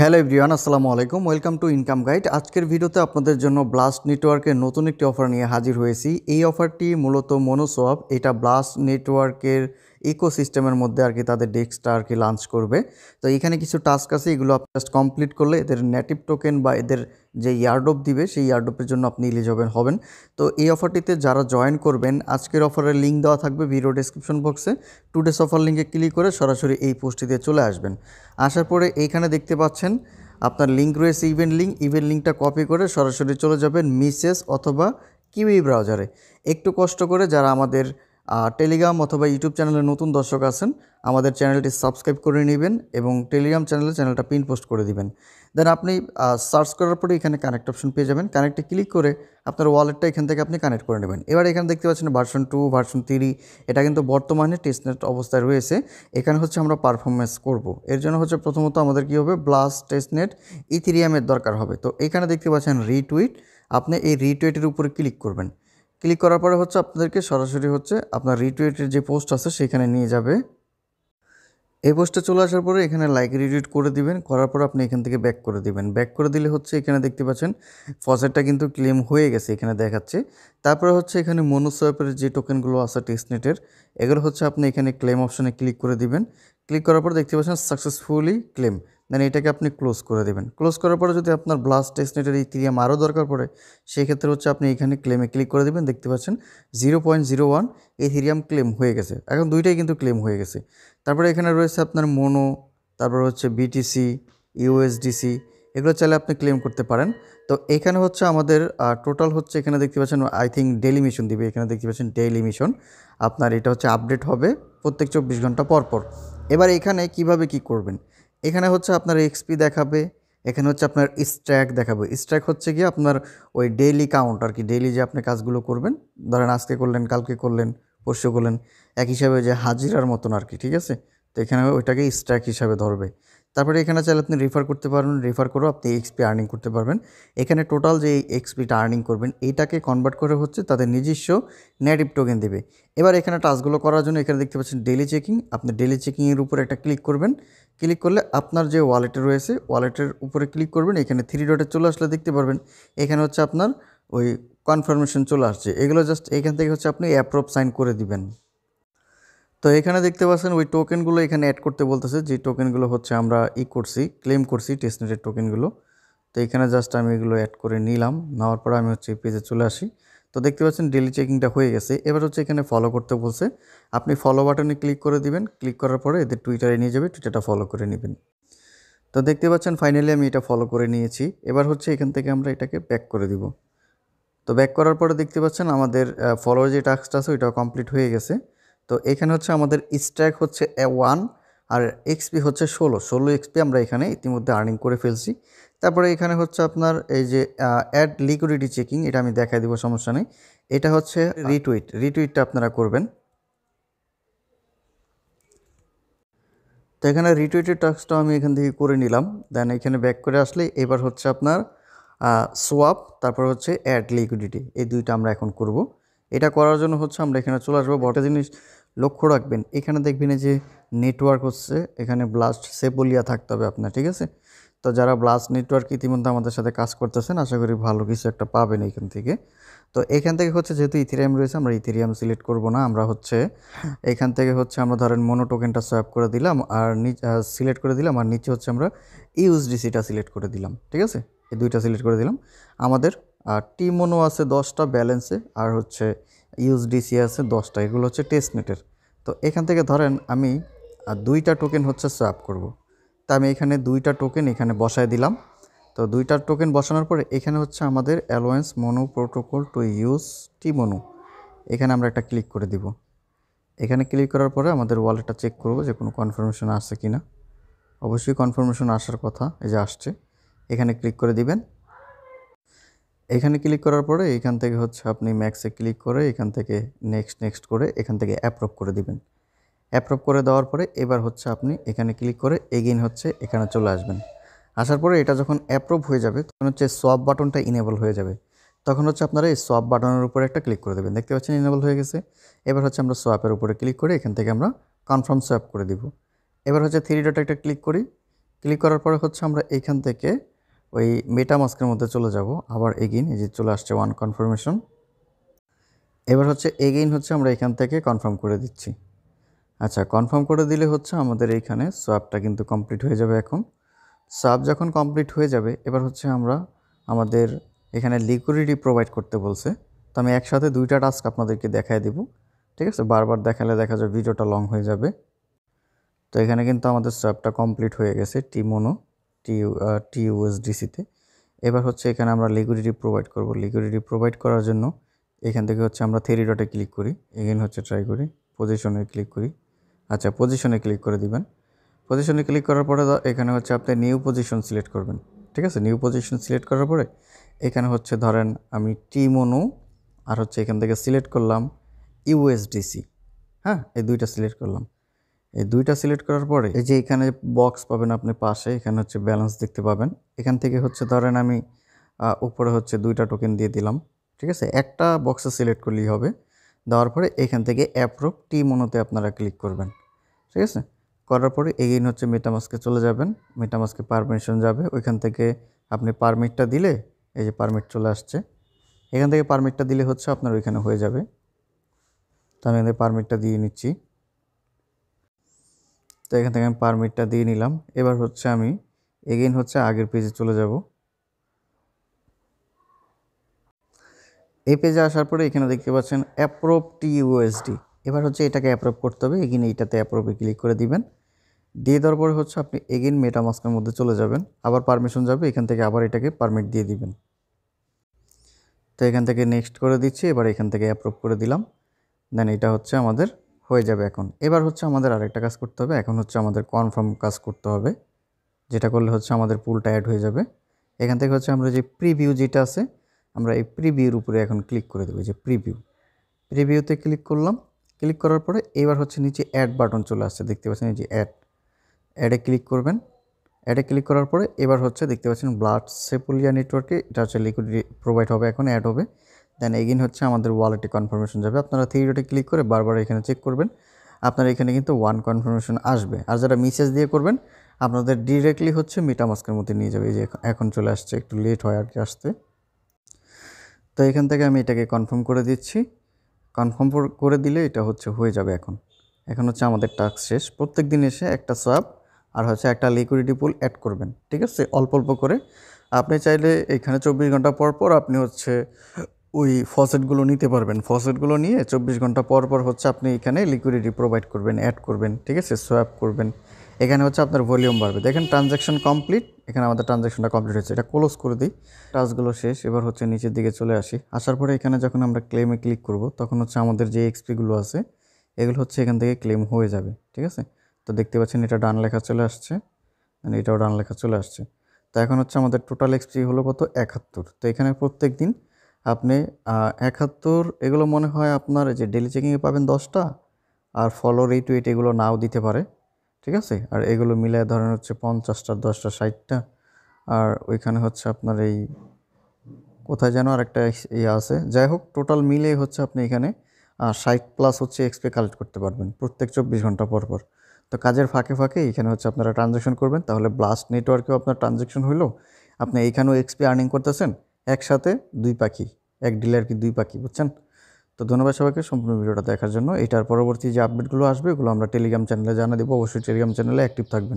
Hello everyone আসসালামু আলাইকুম welcome to income guide আজকের ভিডিওতে আপনাদের জন্য ব্লাস্ট নেটওয়ার্কের নতুন একটি অফার নিয়ে হাজির হয়েছি এই অফারটি মূলত মনোসোয়াব এটা ব্লাস্ট নেটওয়ার্কের ইকোসিস্টেমের মধ্যে আর কি তাদের ডেস্কটা আর কি লঞ্চ করবে তো এখানে কিছু টাস্ক আছে এগুলো আপনি জাস্ট কমপ্লিট করলে এদের নেটিভ টোকেন বা এদের যে ইয়ারডপ দিবে সেই ইয়ারডপের জন্য আপনি ইলিজেবল হবেন তো এই অফারটিতে যারা জয়েন করবেন আজকের অফারের লিঙ্ক দেওয়া থাকবে ভিডিও ডেসক্রিপশন বক্সে টু ডেস অফার লিঙ্কে ক্লিক করে সরাসরি এই পোস্টটিতে চলে আসবেন আসার পরে এইখানে দেখতে পাচ্ছেন আপনার লিঙ্ক রয়েছে ইভেন্ট লিঙ্ক ইভেন্ট লিঙ্কটা কপি করে সরাসরি চলে যাবেন মিসেস অথবা কিউই ব্রাউজারে একটু কষ্ট করে যারা আমাদের আর টেলিগ্রাম অথবা ইউটিউব চ্যানেলে নতুন দর্শক আছেন আমাদের চ্যানেলটি সাবস্ক্রাইব করে নেবেন এবং টেলিগ্রাম চ্যানেলে চ্যানেলটা পিন পোস্ট করে দিবেন দেন আপনি সার্চ করার পরে এখানে কানেক্ট অপশন পেয়ে যাবেন কানেক্টে ক্লিক করে আপনার ওয়ালেটটা এখান থেকে আপনি কানেক্ট করে নেবেন এবার এখানে দেখতে পাচ্ছেন ভার্সন টু ভার্সন থ্রি এটা কিন্তু বর্তমানে টেস্টনেট অবস্থায় রয়েছে এখানে হচ্ছে আমরা পারফরমেন্স করব। এর জন্য হচ্ছে প্রথমত আমাদের কী হবে ব্লাস টেস্টনেট ইথিরিয়ামের দরকার হবে তো এখানে দেখতে পাচ্ছেন রিটুইট আপনি এই রিটুইটের উপরে ক্লিক করবেন ক্লিক করার পরে হচ্ছে আপনাদেরকে সরাসরি হচ্ছে আপনার রিটুইটের যে পোস্ট আছে সেখানে নিয়ে যাবে এই পোস্টে চলে আসার পরে এখানে লাইক রিটুইট করে দিবেন করার পর আপনি এখান থেকে ব্যাক করে দিবেন ব্যাক করে দিলে হচ্ছে এখানে দেখতে পাচ্ছেন ফসেটটা কিন্তু ক্লেম হয়ে গেছে এখানে দেখাচ্ছে তারপরে হচ্ছে এখানে মনোসোয়াপের যে টোকেনগুলো আছে টেস্টনেটের এগুলো হচ্ছে আপনি এখানে ক্লেম অপশানে ক্লিক করে দিবেন ক্লিক করার পর দেখতে পাচ্ছেন সাকসেসফুলি ক্লেম দেন এটাকে আপনি ক্লোজ করে দেবেন ক্লোজ করার পরে যদি আপনার ব্লাস্ট টেস্টনেটের ইথিরিয়াম আরও দরকার পড়ে সেক্ষেত্রে হচ্ছে আপনি এখানে ক্লেমে ক্লিক করে দেবেন দেখতে পাচ্ছেন zero point zero one ethereum claim হয়ে গেছে এখন দুইটাই কিন্তু ক্লেম হয়ে গেছে তারপরে এখানে রয়েছে আপনার মোনো তারপর হচ্ছে বিটিসি ইউএসডিসি এগুলো চাইলে আপনি ক্লেম করতে পারেন তো এখানে হচ্ছে আমাদের টোটাল হচ্ছে এখানে দেখতে পাচ্ছেন আই থিঙ্ক ডেইলি মিশন দিবে এখানে দেখতে পাচ্ছেন ডেইলি মিশন আপনার এটা হচ্ছে আপডেট হবে প্রত্যেক চব্বিশ ঘন্টা পর পর এবার এখানে কিভাবে কি করবেন এখানে হচ্ছে আপনার এক্সপি দেখাবে এখানে হচ্ছে আপনার স্ট্র্যাক দেখাবে স্ট্র্যাক হচ্ছে কি আপনার ওই ডেইলি কাউন্ট আর কি ডেইলি যে আপনি কাজগুলো করবেন ধরেন আজকে করলেন কালকে করলেন পরশু করলেন এক হিসাবে যে হাজিরার মতন আর কি ঠিক আছে তো এখানে ওইটাকে স্ট্র্যাক হিসাবে ধরবে তারপরে এখানে চাইলে আপনি রেফার করতে পারবেন রেফার করেও আপনি এক্সপি আর্নিং করতে পারবেন এখানে টোটাল যে এক্সপিটা আর্নিং করবেন এইটাকে কনভার্ট করে হচ্ছে তাদের নিজস্ব নেটিভ টোকেন দেবে এবার এখানে টাস্কগুলো করার জন্য এখানে দেখতে পাচ্ছেন ডেলি চেকিং আপনি ডেলি চেকিংয়ের উপর একটা ক্লিক করবেন ক্লিক করলে আপনার যে ওয়ালেটে রয়েছে ওয়ালেটের উপরে ক্লিক করবেন এখানে থ্রি ডটে চলে আসলে দেখতে পারবেন এখানে হচ্ছে আপনার ওই কনফার্মেশন চলে আসছে এগুলো জাস্ট এখান থেকে হচ্ছে আপনি অ্যাপ্রুভ সাইন করে দিবেন তো এখানে দেখতে পাচ্ছেন ওই টোকেনগুলো এখানে অ্যাড করতে বলতেছে যে টোকেনগুলো হচ্ছে আমরা ই করছি ক্লেম করছি টেস্টনেটের টোকেনগুলো তো এখানে জাস্ট আমি এগুলো অ্যাড করে নিলাম নেওয়ার পর আমি হচ্ছে এই পেজে চলে আসি তো দেখতে পাচ্ছেন ডেলি চেকিংটা হয়ে গেছে এবার হচ্ছে এখানে ফলো করতে বলছে আপনি ফলো বাটনে ক্লিক করে দিবেন ক্লিক করার পরে এদের টুইটারে নিয়ে যাবে টুইটারটা ফলো করে নেবেন তো দেখতে পাচ্ছেন ফাইনালি আমি এটা ফলো করে নিয়েছি এবার হচ্ছে এখান থেকে আমরা এটাকে ব্যাক করে দিব তো ব্যাক করার পরে দেখতে পাচ্ছেন আমাদের ফলো যে টাস্কটা আছে ওইটা কমপ্লিট হয়ে গেছে তো এখানে হচ্ছে আমাদের স্ট্যাক হচ্ছে ওয়ান আর এক্সপি হচ্ছে ষোলো ষোলো এক্সপি আমরা এখানে ইতিমধ্যে আর্নিং করে ফেলছি তারপরে এখানে হচ্ছে আপনার এই যে অ্যাড লিকুইডিটি চেকিং এটা আমি দেখাই দেবো সমস্যা নেই এটা হচ্ছে রিটুইট রিটুইটটা আপনারা করবেন তো এখানে রিটুইটের টাস্কটা আমি এখান থেকে করে নিলাম দেন এখানে ব্যাক করে আসলে এবার হচ্ছে আপনার সোয়াপ তারপর হচ্ছে অ্যাড লিকুইডিটি এই দুইটা আমরা এখন করব এটা করার জন্য হচ্ছে আমরা এখানে চলে আসবো বটে জিনিস লক্ষ্য রাখবেন এখানে দেখবেন যে নেটওয়ার্ক হচ্ছে এখানে ব্লাস্ট সেপলিয়া থাকতে হবে আপনার ঠিক আছে তো যারা ব্লাস্ট নেটওয়ার্ক ইতিমধ্যে আমাদের সাথে কাজ করতেছেন আশা করি ভালো কিছু একটা পাবেন এখান থেকে তো এখান থেকে হচ্ছে যেহেতু ইথিরিয়াম রয়েছে আমরা ইথেরিয়াম সিলেক্ট করব না আমরা হচ্ছে এখান থেকে হচ্ছে আমরা ধরেন মোনো টোকেনটা সোয়াপ করে দিলাম আর সিলেক্ট করে দিলাম আর নিচে হচ্ছে আমরা ইউএসডিসিটা সিলেক্ট করে দিলাম ঠিক আছে এই দুইটা সিলেক্ট করে দিলাম আমাদের টি মোনো আছে দশটা ব্যালেন্সে আর হচ্ছে ইউএসডিসি আছে দশটা এগুলো হচ্ছে টেস্ট নেটের তো এখান থেকে ধরেন আমি দুইটা টোকেন হচ্ছে সোয়াপ করব। তা আমি এখানে দুইটা টোকেন এখানে বসায় দিলাম তো দুইটা টোকেন বসানোর পরে এখানে হচ্ছে আমাদের allowance mono protocol to use T mono এখানে আমরা একটা ক্লিক করে দিব এখানে ক্লিক করার পরে আমাদের ওয়ালেটটা চেক করব যে কোনো কনফার্মেশন আসছে কি না অবশ্যই কনফার্মেশন আসার কথা এই যে আসছে এখানে ক্লিক করে দিবেন এখানে ক্লিক করার পরে এখান থেকে হচ্ছে আপনি ম্যাক্সে ক্লিক করে এখান থেকে নেক্সট নেক্সট করে এখান থেকে অ্যাপ্রুভ করে দিবেন অ্যাপ্রুভ করে দেওয়ার পরে এবার হচ্ছে আপনি এখানে ক্লিক করে এগেইন হচ্ছে এখানে চলে আসবেন আসার পরে এটা যখন অ্যাপ্রুভ হয়ে যাবে তখন হচ্ছে সোয়াপ বাটনটা ইনেবল হয়ে যাবে তখন হচ্ছে আপনারা এই সোয়াপ বাটনের উপরে একটা ক্লিক করে দেবেন দেখতে পাচ্ছেন ইনেবল হয়ে গেছে এবার হচ্ছে আমরা সোয়াপের উপরে ক্লিক করে এখান থেকে আমরা কনফার্ম সোয়াপ করে দিব এবার হচ্ছে থ্রি ডট একটা ক্লিক করি ক্লিক করার পরে হচ্ছে আমরা এখান থেকে ওই মেটা মাস্কের মধ্যে চলে যাব আবার এগেইন এই যে চলে আসছে ওয়ান কনফার্মেশন এবার হচ্ছে এগেইন হচ্ছে আমরা এখান থেকে কনফার্ম করে দিচ্ছি আচ্ছা কনফার্ম করে দিলে হচ্ছে আমাদের এইখানে সোয়াপটা কিন্তু কমপ্লিট হয়ে যাবে এখন সোয়াপ যখন কমপ্লিট হয়ে যাবে এবার হচ্ছে আমরা আমাদের এখানে লিকুইডিটি প্রোভাইড করতে বলছে তো আমি একসাথে দুইটা টাস্ক আপনাদেরকে দেখায় দেব ঠিক আছে বারবার দেখালে দেখা যাবে ভিডিওটা লং হয়ে যাবে তো এখানে কিন্তু আমাদের সোয়াপটা কমপ্লিট হয়ে গেছে টিমোনো টি টিউএসডিসিতে এবার হচ্ছে এখানে আমরা লিকুইডিটি প্রোভাইড করব লিকুইডিটি প্রোভাইড করার জন্য এখান থেকে হচ্ছে আমরা থ্রি ডটে ক্লিক করি এগেন হচ্ছে ট্রাই করি পজিশনে ক্লিক করি আচ্ছা পজিশনে ক্লিক করে দিবেন পজিশনে ক্লিক করার পরে এখানে হচ্ছে আপনি নিউ পজিশন সিলেক্ট করবেন ঠিক আছে নিউ পজিশন সিলেক্ট করার পরে এখানে হচ্ছে ধরেন আমি টি টিমোনো আর হচ্ছে এখান থেকে সিলেক্ট করলাম ইউএসডিসি হ্যাঁ এই দুইটা সিলেক্ট করলাম এই দুইটা সিলেক্ট করার পরে এই যে এখানে বক্স পাবেন আপনি পাশে এখানে হচ্ছে ব্যালেন্স দেখতে পাবেন এখান থেকে হচ্ছে ধরেন আমি উপরে হচ্ছে দুইটা টোকেন দিয়ে দিলাম ঠিক আছে একটা বক্সে সিলেক্ট করলেই হবে দেওয়ার পরে এখান থেকে অ্যাপ্রুভ টি মনোতে আপনারা ক্লিক করবেন ঠিক আছে করার পরে এগেইন হচ্ছে মেটামাসকে চলে যাবেন মেটামাসকে পারমিশন যাবে ওইখান থেকে আপনি পারমিটটা দিলে এই যে পারমিট চলে আসছে এখান থেকে পারমিটটা দিলে হচ্ছে আপনার ওইখানে হয়ে যাবে তো আমি এখানে পারমিটটা দিয়ে নিচ্ছি তো এখান থেকে আমি পারমিটটা দিয়ে নিলাম এবার হচ্ছে আমি এগেইন হচ্ছে আগের পেজে চলে যাব এই পেজে আসার পরে এখানে দেখতে পাচ্ছেন অ্যাপ্রোভ টি ইউএসডি এবার হচ্ছে এটাকে অ্যাপ্রুভ করতে হবে এগিন এইটাতে অ্যাপ্রোভে ক্লিক করে দিবেন দিয়ে দেওয়ার পরে হচ্ছে আপনি এগেন মেটামাস্কের মধ্যে চলে যাবেন আবার পারমিশন যাবে এখান থেকে আবার এটাকে পারমিট দিয়ে দিবেন তো এখান থেকে নেক্সট করে দিচ্ছি এবার এখান থেকে অ্যাপ্রুভ করে দিলাম দেন এটা হচ্ছে আমাদের হয়ে যাবে এখন এবার হচ্ছে আমাদের আরেকটা কাজ করতে হবে এখন হচ্ছে আমাদের কনফার্ম কাজ করতে হবে যেটা করলে হচ্ছে আমাদের পুলটা অ্যাড হয়ে যাবে এখান থেকে হচ্ছে আমরা যে প্রিভিউ যেটা আছে আমরা এই প্রিভিউর উপরে এখন ক্লিক করে দেবো যে প্রিভিউ প্রিভিউতে ক্লিক করলাম ক্লিক করার পরে এবার হচ্ছে নিচে অ্যাড বাটন চলে আসছে দেখতে পাচ্ছেন এই যে অ্যাড অ্যাডে ক্লিক করবেন অ্যাডে ক্লিক করার পরে এবার হচ্ছে দেখতে পাচ্ছেন ব্লাড সেপুলিয়া নেটওয়ার্কে এটা হচ্ছে লিকুইডিটি প্রোভাইড হবে এখন অ্যাড হবে দেন এগেন হচ্ছে আমাদের ওয়ালেটে কনফার্মেশন যাবে আপনারা থ্রি ডটে ক্লিক করে বারবার এখানে চেক করবেন আপনার এখানে কিন্তু ওয়ান কনফার্মেশন আসবে আর যারা মেসেজ দিয়ে করবেন আপনাদের ডিরেক্টলি হচ্ছে মিটামাস্কের মধ্যে নিয়ে যাবে এই যে এখন চলে আসছে একটু লেট হয় আর কি আসতে তো এখান থেকে আমি এটাকে কনফার্ম করে দিচ্ছি কনফার্ম করে দিলে এটা হচ্ছে হয়ে যাবে এখন এখন হচ্ছে আমাদের টাস্ক শেষ প্রত্যেক দিন এসে একটা সোয়াব আর হচ্ছে একটা লিকুইডিটি পুল অ্যাড করবেন ঠিক আছে অল্প অল্প করে আপনি চাইলে এখানে চব্বিশ ঘন্টা পর পর আপনি হচ্ছে ওই ফসেটগুলো নিতে পারবেন ফসেটগুলো নিয়ে চব্বিশ ঘন্টা পর পর হচ্ছে আপনি এখানে লিকুইডিটি প্রোভাইড করবেন অ্যাড করবেন ঠিক আছে সোয়াপ করবেন এখানে হচ্ছে আপনার ভলিউম বাড়বে দেখেন ট্রানজ্যাকশন কমপ্লিট এখানে আমাদের ট্রানজ্যাকশনটা কমপ্লিট হয়েছে এটা ক্লোজ করে দিই টাচগুলো শেষ এবার হচ্ছে নিচের দিকে চলে আসি আসার পরে এখানে যখন আমরা ক্লেমে ক্লিক করব তখন হচ্ছে আমাদের যে এক্সপিগুলো আছে এগুলো হচ্ছে এখান থেকে ক্লেম হয়ে যাবে ঠিক আছে তো দেখতে পাচ্ছেন এটা ডান লেখা চলে আসছে মানে এটাও ডান লেখা চলে আসছে তো এখন হচ্ছে আমাদের টোটাল এক্সপি হলো কত একাত্তর তো এখানে প্রত্যেক দিন আপনি একাত্তর এগুলো মনে হয় আপনার যে ডেলি চেকিংয়ে পাবেন দশটা আর ফলো রেট ওয়েট এগুলো নাও দিতে পারে ঠিক আছে আর এগুলো মিলে ধরেন হচ্ছে পঞ্চাশটা দশটা ষাটটা আর ওইখানে হচ্ছে আপনার এই কোথায় যেন আরেকটা ইয়ে আছে যাই হোক টোটাল মিলে হচ্ছে আপনি এখানে ষাট প্লাস হচ্ছে এক্সপে কালেক্ট করতে পারবেন প্রত্যেক চব্বিশ ঘন্টা পর পর তো কাজের ফাঁকে ফাঁকে এখানে হচ্ছে আপনারা ট্রানজ্যাকশন করবেন তাহলে ব্লাস্ট নেটওয়ার্কেও আপনার ট্রানজ্যাকশন হলো আপনি এইখানেও এক্সপি আর্নিং করতেছেন একসাথে দুই পাখি এক ডিলে আর কি দুই পাখি বুঝছেন তো ধন্যবাদ সবাইকে সম্পূর্ণ ভিডিওটা দেখার জন্য এটার পরবর্তী যে আপডেটগুলো আসবে এগুলো আমরা টেলিগ্রাম চ্যানেলে জানা দেবো অবশ্যই টেলিগ্রাম চ্যানেলে অ্যাক্টিভ থাকবেন